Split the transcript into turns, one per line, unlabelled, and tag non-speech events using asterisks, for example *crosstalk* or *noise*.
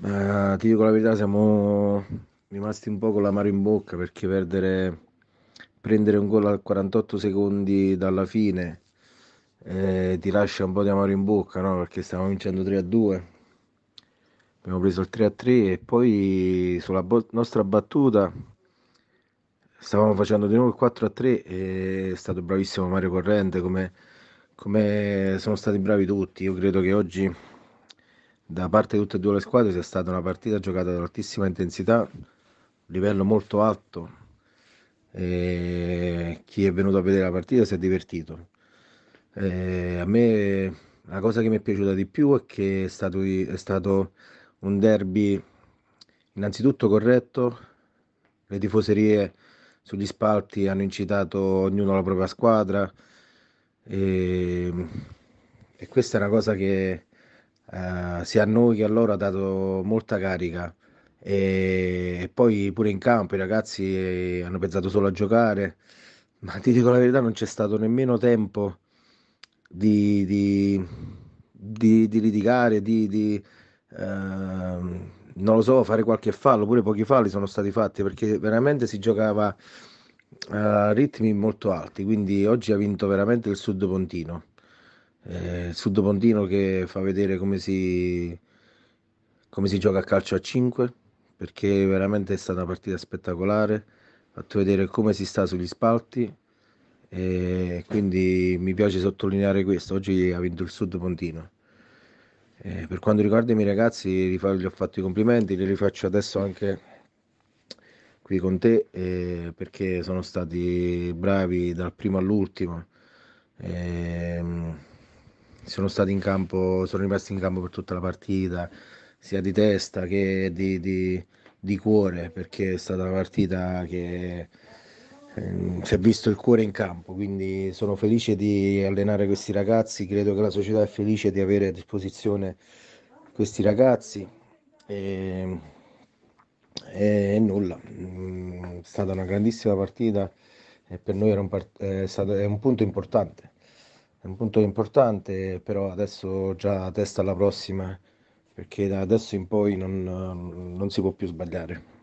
Eh, ti dico la verità, siamo rimasti un po' con l'amaro in bocca perché perdere, prendere un gol a 48 secondi dalla fine eh, ti lascia un po' di amaro in bocca, no? Perché stavamo vincendo 3 a 2, abbiamo preso il 3 a 3 e poi sulla bo- nostra battuta stavamo facendo di nuovo il 4 a 3 e è stato bravissimo Mario Corrente come, come sono stati bravi tutti io credo che oggi da parte di tutte e due le squadre sia stata una partita giocata ad altissima intensità, livello molto alto. E chi è venuto a vedere la partita si è divertito. E a me la cosa che mi è piaciuta di più è che è stato, è stato un derby innanzitutto corretto, le tifoserie sugli spalti hanno incitato ognuno alla propria squadra e, e questa è una cosa che, eh, sia a noi che a loro ha dato molta carica e poi pure in campo i ragazzi eh, hanno pensato solo a giocare, *laughs* ma ti dico la verità non c'è stato nemmeno tempo di, di, di, di litigare, di, di eh, non lo so, fare qualche fallo, pure pochi falli sono stati fatti perché veramente si giocava a ritmi molto alti, quindi oggi ha vinto veramente il Sud Pontino eh, Sud Pontino che fa vedere come si, come si gioca a calcio a 5 perché veramente è stata una partita spettacolare, fatto vedere come si sta sugli spalti e quindi mi piace sottolineare questo, oggi ha vinto il Sud Pontino. Eh, per quanto riguarda i miei ragazzi gli ho fatto i complimenti, li rifaccio adesso anche qui con te eh, perché sono stati bravi dal primo all'ultimo. Eh, sono stati in campo, sono rimasti in campo per tutta la partita, sia di testa che di, di, di cuore, perché è stata una partita che eh, si è visto il cuore in campo, quindi sono felice di allenare questi ragazzi, credo che la società è felice di avere a disposizione questi ragazzi ehm, e, e nulla, mm, è stata una grandissima partita e per noi un part- è, stato, è un punto importante un punto importante, però adesso già testa alla prossima, perché da adesso in poi non, non si può più sbagliare.